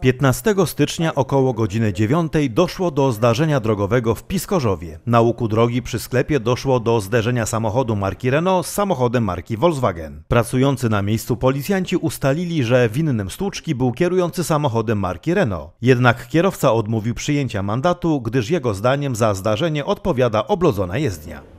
15 tak stycznia około godziny 9 doszło do zdarzenia drogowego w Piskorzowie. Na łuku drogi przy sklepie doszło do zderzenia samochodu marki Renault z samochodem marki Volkswagen. Pracujący na miejscu policjanci ustalili, że winnym stłuczki był kierujący samochodem marki Renault. Jednak kierowca odmówił przyjęcia mandatu, gdyż jego zdaniem za zdarzenie odpowiada oblodzona jezdnia.